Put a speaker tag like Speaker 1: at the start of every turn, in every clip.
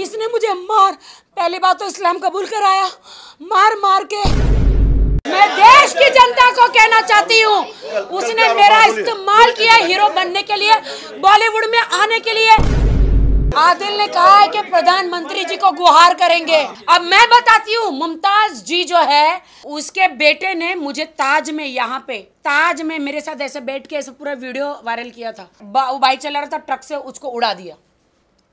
Speaker 1: इसने मुझे मार पहली बात तो इस्लाम कबूल कराया मार मार के मैं देश की जनता को कहना चाहती हूँ उसने मेरा इस्तेमाल किया हीरो बनने के लिए बॉलीवुड में आने के लिए आदिल ने कहा है कि प्रधानमंत्री जी को गुहार करेंगे अब मैं बताती हूँ मुमताज जी जो है उसके बेटे ने मुझे ताज में यहाँ पे ताज में मेरे साथ ऐसे बैठ के ऐसे पूरा वीडियो वायरल किया था वो बाइक चला रहा था ट्रक से उसको उड़ा दिया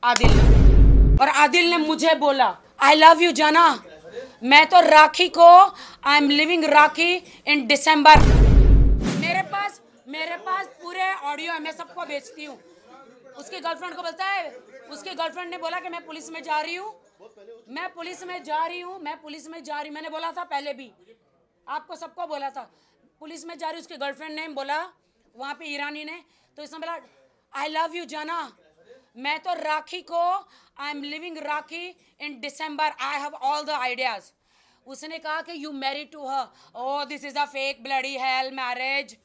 Speaker 1: आदिल ने और आदिल ने मुझे बोला आई लव यू जाना मैं तो राखी को I am living Rakhi in December मेरे पास मेरे पास पूरे ऑडियो है मैं सबको बेचती हूँ उसकी गर्लफ्रेंड को बोलता है उसकी गर्लफ्रेंड ने बोला कि मैं पुलिस में जा रही हूँ मैं पुलिस में जा रही हूँ मैं पुलिस में जा रही हूँ मैंने बोला था पहले भी आपको सबको बोला था पुलिस में जा रही उसकी गर्लफ्रेंड ने बोला वहाँ पे ईरानी ने तो इसने बोला आई लव यू जाना मैं तो राखी को I am living Rakhi in December I have all the ideas उसने कहा कि you marry to her oh this is a fake bloody hell marriage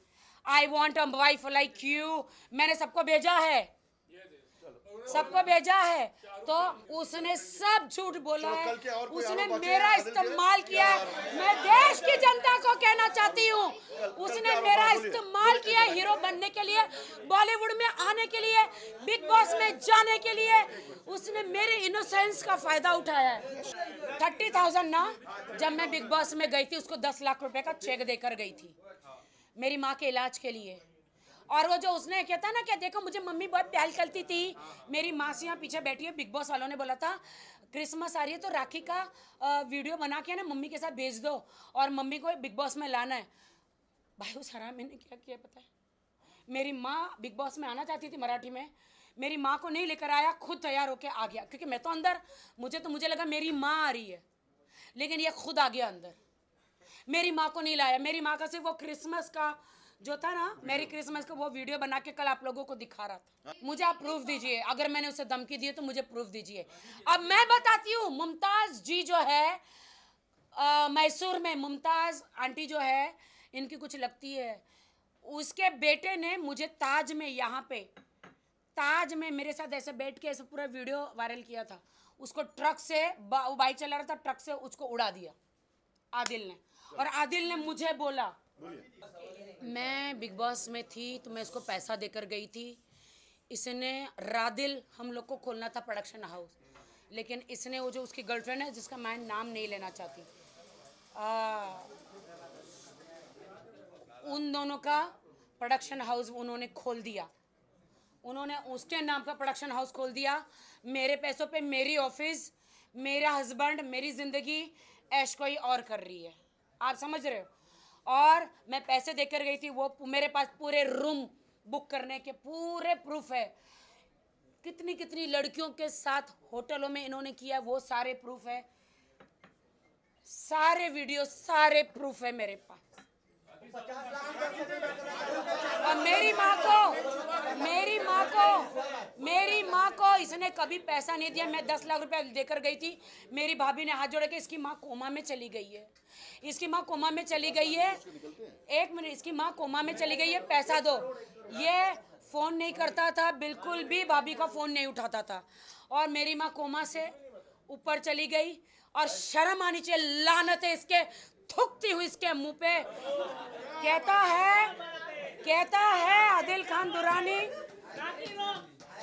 Speaker 1: I want a wife like you मैंने सबको भेजा है सबको भेजा है तो उसने सब झूठ बोला है उसने मेरा इस्तेमाल किया है मैं देश की जनता को कहना चाहती हूँ उसने मेरा इस्तेमाल किया हीरो बनने के लिए बॉलीवुड में आने के लिए बिग बॉस में जाने के लिए उसने मेरे इनोसेंस का फायदा उठाया है थर्टी थाउजेंड ना जब मैं बिग बॉस में गई थी उसको दस लाख रुपए का चेक देकर गई थी मेरी माँ के इलाज के लिए और वो जो उसने कहता ना क्या देखो मुझे मम्मी बहुत प्यार करती थी मेरी माँ से यहाँ पीछे बैठी है बिग बॉस वालों ने बोला था क्रिसमस आ रही है तो राखी का वीडियो बना के ना मम्मी के साथ भेज दो और मम्मी को बिग बॉस में लाना है भाई उस हरा मैंने क्या किया पता है मेरी माँ बिग बॉस में आना चाहती थी मराठी में मेरी माँ को नहीं लेकर आया खुद तैयार होकर आ गया क्योंकि मैं तो अंदर मुझे तो मुझे लगा मेरी माँ आ रही है लेकिन ये खुद आ गया अंदर मेरी माँ को नहीं लाया मेरी माँ का सिर्फ वो क्रिसमस का जो था ना मेरी क्रिसमस का वो वीडियो बना के कल आप लोगों को दिखा रहा था हाँ। मुझे आप प्रूफ दीजिए अगर मैंने उसे धमकी दी तो मुझे प्रूफ दीजिए हाँ, अब मैं बताती हूँ मुमताज जी जो है मैसूर में मुमताज आंटी जो है इनकी कुछ लगती है उसके बेटे ने मुझे ताज में यहाँ पे ताज में मेरे साथ ऐसे बैठ के ऐसे पूरा वीडियो वायरल किया था उसको ट्रक से वो बाइक चला रहा था ट्रक से उसको उड़ा दिया आदिल ने और आदिल ने मुझे बोला मैं बिग बॉस में थी तो मैं इसको पैसा देकर गई थी इसने रादिल हम लोग को खोलना था प्रोडक्शन हाउस लेकिन इसने वो जो उसकी गर्लफ्रेंड है जिसका मैं नाम नहीं लेना चाहती आ, उन दोनों का प्रोडक्शन हाउस उन्होंने खोल दिया उन्होंने उसके नाम का प्रोडक्शन हाउस खोल दिया मेरे पैसों पे मेरी ऑफिस मेरा हस्बैंड मेरी ज़िंदगी ऐश कोई और कर रही है आप समझ रहे हो और मैं पैसे देकर गई थी वो मेरे पास पूरे रूम बुक करने के पूरे प्रूफ है कितनी कितनी लड़कियों के साथ होटलों में इन्होंने किया वो सारे प्रूफ है सारे वीडियो सारे प्रूफ है मेरे पास और मेरी माँ को मेरी माँ को मेरी माँ को इसने कभी पैसा नहीं दिया मैं दस लाख रुपया देकर गई थी मेरी भाभी ने हाथ जोड़ के इसकी माँ कोमा में चली गई है इसकी माँ कोमा में चली गई है एक मिनट इसकी माँ कोमा में चली गई है पैसा दो ये फ़ोन नहीं करता था बिल्कुल भी भाभी का फ़ोन नहीं उठाता था और मेरी माँ कोमा से ऊपर चली गई और शर्म आनी चाहिए लानत है इसके थुकती हुई इसके मुंह पे कहता है कहता है आदिल खान दुरानी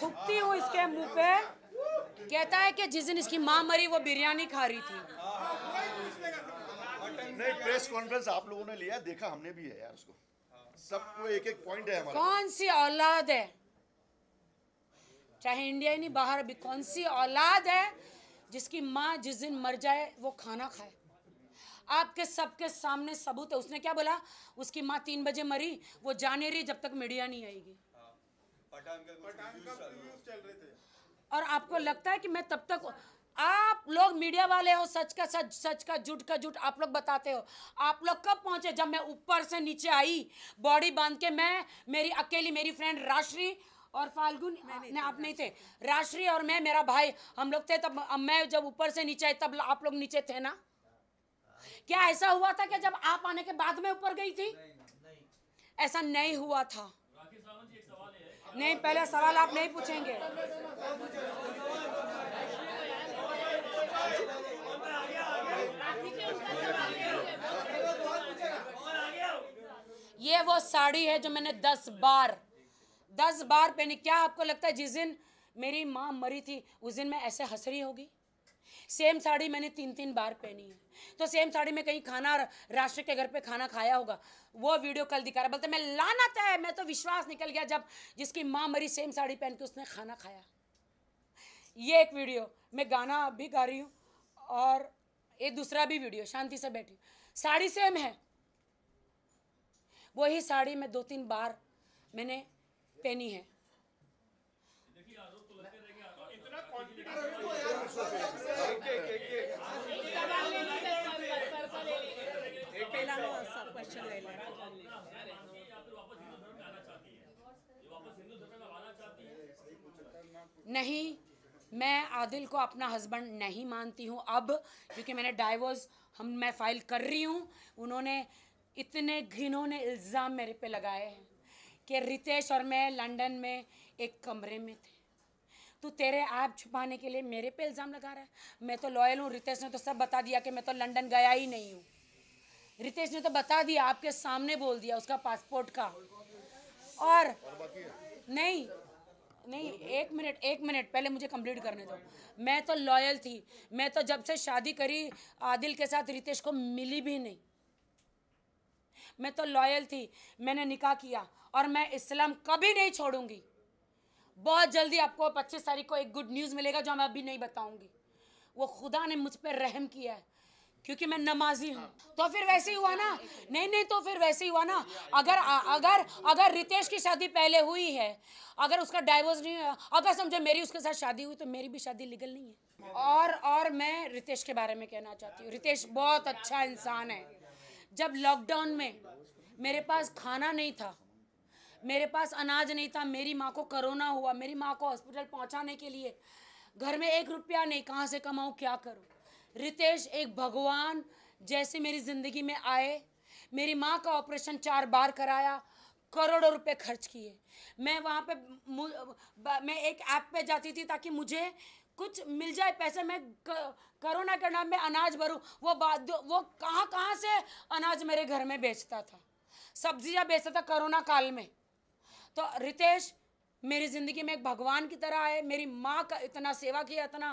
Speaker 1: थुकती हूँ इसके मुंह पे कहता है कि जिस दिन इसकी माँ मरी वो बिरयानी खा रही थी नहीं प्रेस
Speaker 2: कॉन्फ्रेंस आप लोगों ने लिया देखा हमने भी है यार उसको सबको एक एक पॉइंट है हमारा कौन
Speaker 1: सी औलाद है चाहे इंडिया ही नहीं बाहर अभी कौन सी औलाद है जिसकी माँ जिस दिन मर जाए वो खाना खाए आपके सबके सामने सबूत है उसने क्या बोला उसकी माँ तीन बजे मरी वो जाने रही जब तक मीडिया नहीं आएगी
Speaker 2: हाँ।
Speaker 1: और आपको लगता है कि मैं तब तक आप लोग मीडिया वाले हो सच का सच सच का झूठ का झूठ आप लोग बताते हो आप लोग कब पहुंचे जब मैं ऊपर से नीचे आई बॉडी बांध के मैं मेरी अकेली मेरी फ्रेंड राश्री और फाल्गुन ने आप नहीं थे राश्री और मैं मेरा भाई हम लोग थे तब मैं जब ऊपर से नीचे आई तब आप लोग नीचे थे ना क्या ऐसा हुआ था कि जब आप आने के बाद में ऊपर गई थी नहीं, नहीं। ऐसा नहीं हुआ था नहीं पहले सवाल आप नहीं पूछेंगे ये वो साड़ी है जो मैंने दस बार दस बार पहनी क्या आपको लगता है जिस दिन मेरी माँ मरी थी उस दिन मैं ऐसे हंस रही होगी सेम साड़ी मैंने तीन तीन बार पहनी है तो सेम साड़ी में कहीं खाना राष्ट्र के घर पे खाना खाया होगा वो वीडियो कल दिखा रहा बोलते मैं लाना तो है मैं तो विश्वास निकल गया जब जिसकी माँ मरी सेम साड़ी पहन के उसने खाना खाया ये एक वीडियो मैं गाना भी गा रही हूँ और ये दूसरा भी वीडियो शांति से बैठी साड़ी सेम है वही साड़ी मैं दो तीन बार मैंने पहनी है नहीं मैं आदिल को अपना हस्बैंड नहीं मानती हूँ अब क्योंकि मैंने डाइवोर्स हम मैं फाइल कर रही हूँ उन्होंने इतने ने इल्ज़ाम मेरे पे लगाए हैं कि रितेश और मैं लंदन में एक कमरे में थे तू तेरे ऐप छुपाने के लिए मेरे पे इल्ज़ाम लगा रहा है मैं तो लॉयल हूँ रितेश ने तो सब बता दिया कि मैं तो लंदन गया ही नहीं हूँ रितेश ने तो बता दिया आपके सामने बोल दिया उसका पासपोर्ट का और, और नहीं नहीं एक मिनट एक मिनट पहले मुझे कंप्लीट करने दो मैं तो लॉयल थी मैं तो जब से शादी करी आदिल के साथ रितेश को मिली भी नहीं मैं तो लॉयल थी मैंने निकाह किया और मैं इस्लाम कभी नहीं छोड़ूंगी बहुत जल्दी आपको पच्चीस तारीख को एक गुड न्यूज़ मिलेगा जो मैं अभी नहीं बताऊँगी वो खुदा ने मुझ पर रहम किया है क्योंकि मैं नमाजी हूँ तो फिर वैसे ही हुआ ना नहीं नहीं तो फिर वैसे ही हुआ ना अगर अगर अगर रितेश की शादी पहले हुई है अगर उसका डाइवोर्स नहीं हुआ अगर समझो मेरी उसके साथ शादी हुई तो मेरी भी शादी लीगल नहीं है और और मैं रितेश के बारे में कहना चाहती हूँ रितेश बहुत अच्छा इंसान है जब लॉकडाउन में मेरे पास खाना नहीं था मेरे पास अनाज नहीं था मेरी माँ को करोना हुआ मेरी माँ को हॉस्पिटल पहुँचाने के लिए घर में एक रुपया नहीं कहाँ से कमाऊँ क्या करूँ रितेश एक भगवान जैसे मेरी ज़िंदगी में आए मेरी माँ का ऑपरेशन चार बार कराया करोड़ों रुपए खर्च किए मैं वहाँ पे मैं एक ऐप पे जाती थी ताकि मुझे कुछ मिल जाए पैसे मैं करोना के नाम में अनाज भरूँ वो बाद वो कहाँ कहाँ से अनाज मेरे घर में बेचता था सब्जियाँ बेचता था करोना काल में तो रितेश मेरी ज़िंदगी में एक भगवान की तरह आए मेरी माँ का इतना सेवा किया इतना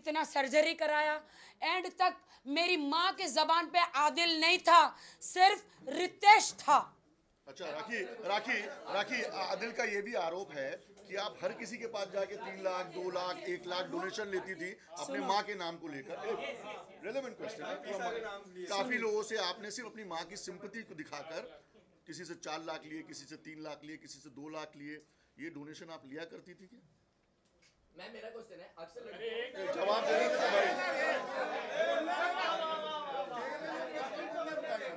Speaker 1: इतना सर्जरी कराया एंड तक मेरी माँ के ज़बान पे आदिल नहीं था सिर्फ रितेश था
Speaker 2: अच्छा राखी राखी राखी आदिल का ये भी आरोप है कि आप हर किसी के पास जाके तीन लाख दो लाख एक लाख डोनेशन लेती थी अपने माँ के नाम को लेकर रेलिवेंट क्वेश्चन है काफ़ी लोगों से आपने सिर्फ अपनी माँ की सिंपति को दिखाकर किसी से चार लाख लिए किसी से तीन लाख लिए किसी से दो लाख लिए ये डोनेशन आप लिया करती थी क्या मैं मेरा क्वेश्चन है अक्सर जवाब देने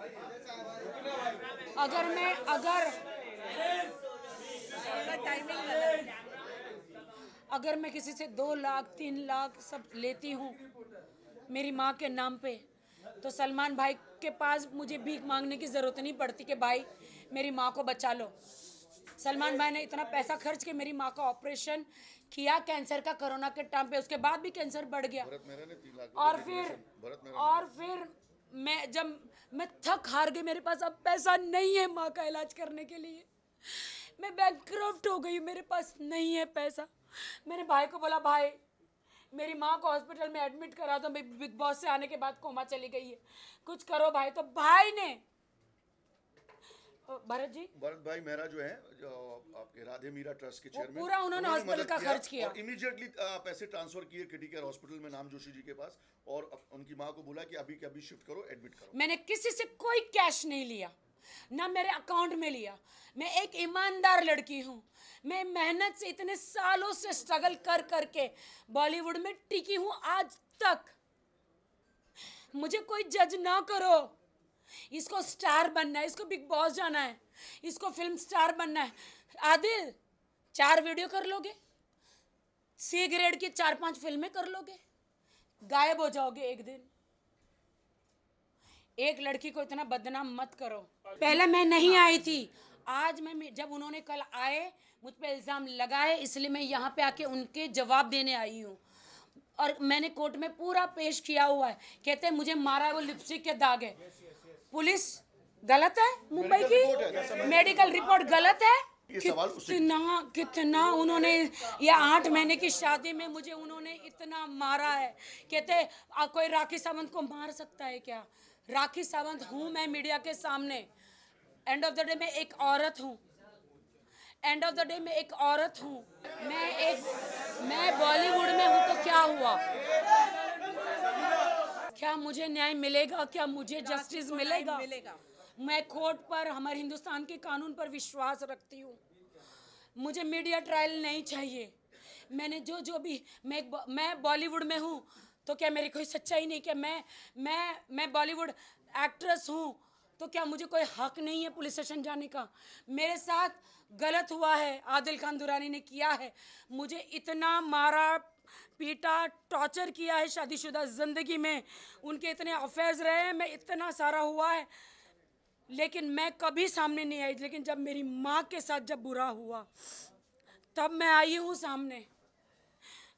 Speaker 2: भाई
Speaker 1: अगर मैं अगर टाइमिंग अगर मैं किसी से दो लाख तीन लाख सब लेती हूँ मेरी माँ के नाम पे तो सलमान भाई के पास मुझे भीख मांगने की ज़रूरत नहीं पड़ती कि भाई मेरी माँ को बचा लो सलमान भाई ने इतना पैसा खर्च के मेरी माँ का ऑपरेशन किया कैंसर का कोरोना के टाइम पे उसके बाद भी कैंसर बढ़ गया
Speaker 2: और फिर और
Speaker 1: फिर मैं जब मैं थक हार गई मेरे पास अब पैसा नहीं है माँ का इलाज करने के लिए मैं बैंक हो गई मेरे पास नहीं है पैसा मेरे भाई को बोला भाई मेरी माँ को हॉस्पिटल में एडमिट करा तो मेरी बिग बॉस से आने के बाद कोमा चली गई है कुछ करो भाई तो भाई ने भरत जी
Speaker 2: भरत भाई मेरा जो है जो आपके राधे मीरा ट्रस्ट के चेयरमैन पूरा उन्होंने हॉस्पिटल का खर्च किया और इमीडिएटली पैसे ट्रांसफर किए किटी केयर हॉस्पिटल में नाम जोशी जी के पास और उनकी माँ को बोला कि अभी के अभी शिफ्ट करो एडमिट करो
Speaker 1: मैंने किसी से कोई कैश नहीं लिया ना मेरे अकाउंट में लिया मैं एक ईमानदार लड़की हूँ मैं मेहनत से इतने सालों से स्ट्रगल कर कर के बॉलीवुड में टिकी हूँ आज तक मुझे कोई जज ना करो इसको स्टार बनना है इसको बिग बॉस जाना है इसको फिल्म स्टार बनना है आदिल चार वीडियो कर लोगे सी ग्रेड की चार पांच फिल्में कर लोगे गायब हो जाओगे एक दिन एक लड़की को इतना बदनाम मत करो पहले मैं नहीं आई थी आज मैं जब उन्होंने कल आए मुझ पर इल्ज़ाम लगाए इसलिए मैं यहाँ पे आके उनके जवाब देने आई हूँ और मैंने कोर्ट में पूरा पेश किया हुआ है कहते हैं मुझे मारा वो लिपस्टिक के दाग है पुलिस गलत है मुंबई की मेडिकल रिपोर्ट गलत है कितना कितना उन्होंने ये आठ महीने की शादी में मुझे उन्होंने इतना मारा है कहते कोई राखी सावंत को मार सकता है क्या राखी सावंत हूँ मैं मीडिया के सामने एंड ऑफ द डे मैं एक औरत हूँ एंड ऑफ द डे मैं एक औरत हूँ मैं एक मैं बॉलीवुड में हूँ तो क्या हुआ क्या मुझे न्याय मिलेगा क्या मुझे जस्टिस मिलेगा मैं कोर्ट पर हमारे हिंदुस्तान के कानून पर विश्वास रखती हूँ मुझे मीडिया ट्रायल नहीं चाहिए मैंने जो जो भी मैं मैं बॉलीवुड में हूँ तो क्या मेरी कोई सच्चाई नहीं क्या मैं मैं मैं बॉलीवुड एक्ट्रेस हूँ तो क्या मुझे कोई हक नहीं है पुलिस स्टेशन जाने का मेरे साथ गलत हुआ है आदिल खान दुरानी ने किया है मुझे इतना मारा पीटा टॉर्चर किया है शादीशुदा ज़िंदगी में उनके इतने अफेयर्स रहे हैं मैं इतना सारा हुआ है लेकिन मैं कभी सामने नहीं आई लेकिन जब मेरी माँ के साथ जब बुरा हुआ तब मैं आई हूँ सामने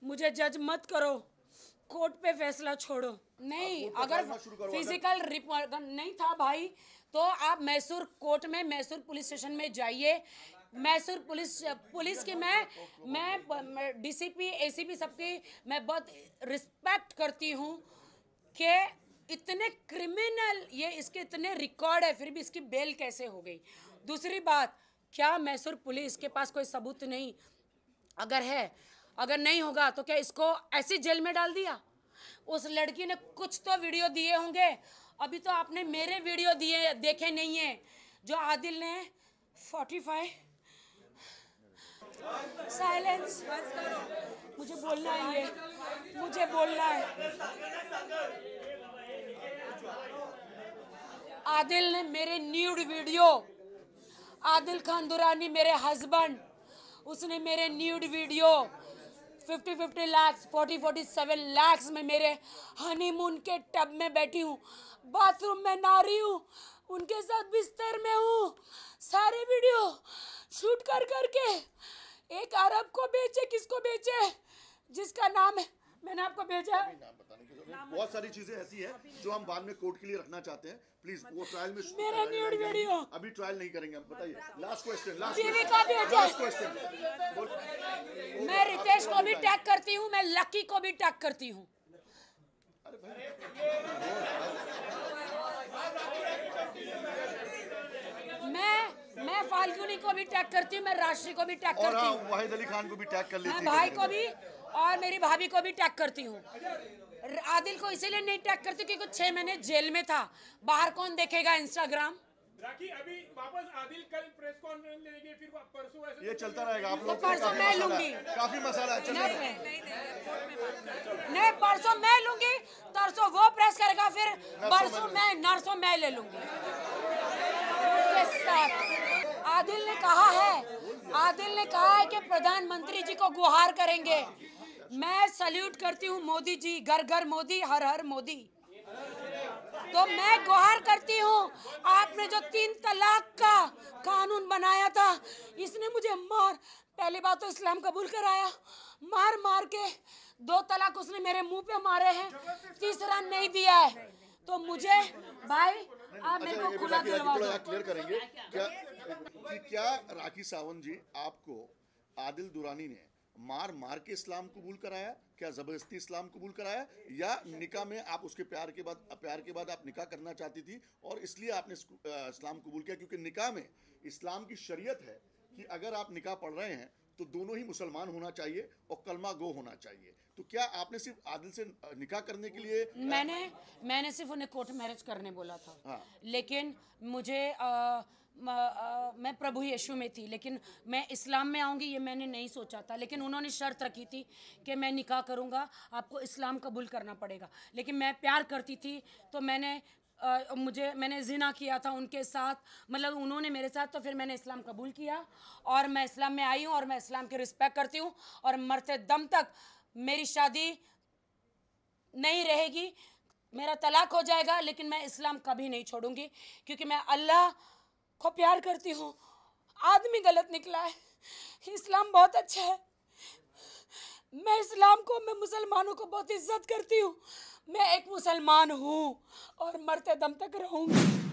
Speaker 1: मुझे जज मत करो कोर्ट पे फैसला छोड़ो नहीं अगर फिजिकल रिपोर्ट नहीं था भाई तो आप मैसूर कोर्ट में मैसूर पुलिस स्टेशन में जाइए मैसूर पुलिस पुलिस की मैं मैं डीसीपी एसीपी सबकी मैं बहुत रिस्पेक्ट करती हूँ कि इतने क्रिमिनल ये इसके इतने रिकॉर्ड है फिर भी इसकी बेल कैसे हो गई दूसरी बात क्या मैसूर पुलिस के पास कोई सबूत नहीं अगर है अगर नहीं होगा तो क्या इसको ऐसी जेल में डाल दिया उस लड़की ने कुछ तो वीडियो दिए होंगे अभी तो आपने मेरे वीडियो दिए देखे नहीं है जो आदिल ने फोर्टी फाइव साइलेंस मुझे बोलना है ये मुझे बोलना है आदिल ने मेरे न्यूड वीडियो आदिल खान दुरानी मेरे हस्बैंड उसने मेरे nude video fifty fifty lakhs forty forty seven lakhs में मेरे हनीमून के टब में बैठी हूँ बाथरूम में ना रही हूँ उनके साथ बिस्तर में हूँ सारे वीडियो शूट कर करके एक अरब को बेचे किसको बेचे जिसका नाम है मैंने आपको भेजा
Speaker 2: बहुत सारी चीजें ऐसी है जो हम बाद में कोर्ट के लिए रखना चाहते हैं प्लीज वो ट्रायल मतलब में मेरा न्यूड वीडियो अभी ट्रायल नहीं करेंगे आप बताइए लास्ट क्वेश्चन लास्ट क्वेश्चन मैं रितेश को भी टैग
Speaker 1: करती हूँ मैं लकी को भी टैग करती हूँ मैं मैं फाल्गुनी को भी टैग करती हूँ मैं राशि को भी टैग करती हाँ, हूँ
Speaker 2: वाहिद अली खान को भी टैग कर लेती भाई को भी
Speaker 1: और मेरी भाभी को भी टैग करती हूँ आदिल को इसीलिए नहीं टैग करती क्योंकि छः महीने जेल में था बाहर कौन देखेगा इंस्टाग्राम
Speaker 2: राखी अभी वापस आदिल कल प्रेस कॉन्फ्रेंस लेंगे फिर परसों ये तो चलता रहेगा आप लोग परसों मैं लूंगी काफी मसाला नहीं नहीं परसों
Speaker 1: मैं लूंगी तरसों वो प्रेस करेगा फिर परसों मैं नरसों मैं ले लूंगी आदिल ने कहा है आदिल ने कहा है कि प्रधानमंत्री जी को गुहार करेंगे मैं सल्यूट करती हूँ मोदी जी घर घर मोदी हर हर मोदी
Speaker 2: तो मैं गुहार
Speaker 1: करती हूँ आपने जो तीन तलाक का कानून बनाया था इसने मुझे मार पहली बात तो इस्लाम कबूल कराया मार मार के दो तलाक उसने मेरे मुंह पे मारे हैं तीसरा नहीं दिया है तो मुझे भाई आप मेरे को खुला अच्छा, दिलवा क्लियर करेंगे क्या
Speaker 2: क्या राखी सावंत जी आपको आदिल दुरानी ने मार मार के इस्लाम कबूल कराया क्या ज़बरदस्ती इस्लाम कबूल कराया या निकाह में आप उसके प्यार के बाद प्यार के बाद आप निकाह करना चाहती थी और इसलिए आपने इस्लाम कबूल किया क्योंकि निकाह में इस्लाम की शरीयत है कि अगर आप निकाह पढ़ रहे हैं तो दोनों ही मुसलमान होना चाहिए और कलमा गो होना चाहिए तो क्या आपने सिर्फ आदिल से निकाह करने के लिए
Speaker 1: मैंने मैंने सिर्फ उन्हें कोर्ट मैरिज करने बोला था हाँ। लेकिन मुझे आ, मैं प्रभु यीशु में थी लेकिन मैं इस्लाम में आऊँगी ये मैंने नहीं सोचा था लेकिन उन्होंने शर्त रखी थी कि मैं निकाह करूँगा आपको इस्लाम कबूल करना पड़ेगा लेकिन मैं प्यार करती थी तो मैंने आ, मुझे मैंने जिना किया था उनके साथ मतलब उन्होंने मेरे साथ तो फिर मैंने इस्लाम कबूल किया और मैं इस्लाम में आई हूँ और मैं इस्लाम की रिस्पेक्ट करती हूँ और मरते दम तक मेरी शादी नहीं रहेगी मेरा तलाक हो जाएगा लेकिन मैं इस्लाम कभी नहीं छोड़ूंगी क्योंकि मैं अल्लाह को प्यार करती हूँ आदमी गलत निकला है इस्लाम बहुत अच्छा है मैं इस्लाम को मैं मुसलमानों को बहुत इज्जत करती हूँ मैं एक मुसलमान हूँ और मरते दम तक रहूँगी